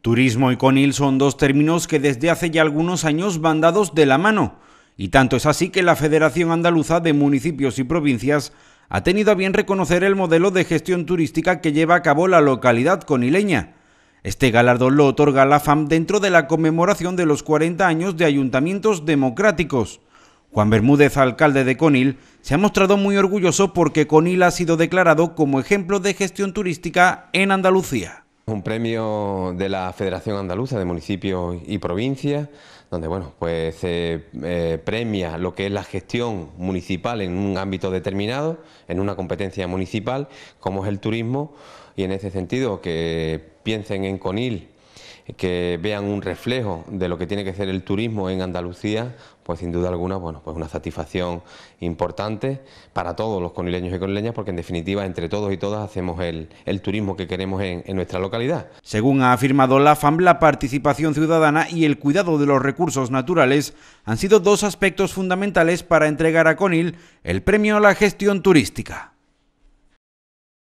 Turismo y CONIL son dos términos que desde hace ya algunos años van dados de la mano, y tanto es así que la Federación Andaluza de Municipios y Provincias ha tenido a bien reconocer el modelo de gestión turística que lleva a cabo la localidad conileña. Este galardón lo otorga la FAM dentro de la conmemoración de los 40 años de ayuntamientos democráticos. Juan Bermúdez, alcalde de Conil, se ha mostrado muy orgulloso porque Conil ha sido declarado como ejemplo de gestión turística en Andalucía un premio de la Federación Andaluza de Municipios y Provincias, donde bueno, pues se eh, premia lo que es la gestión municipal en un ámbito determinado, en una competencia municipal, como es el turismo, y en ese sentido que piensen en Conil que vean un reflejo de lo que tiene que ser el turismo en Andalucía, pues sin duda alguna, bueno, pues una satisfacción importante para todos los conileños y conileñas, porque en definitiva, entre todos y todas hacemos el, turismo que queremos en, en, nuestra localidad. Según ha afirmado la FAM, la participación ciudadana y el cuidado de los recursos naturales han sido dos aspectos fundamentales para entregar a Conil el premio a la gestión turística.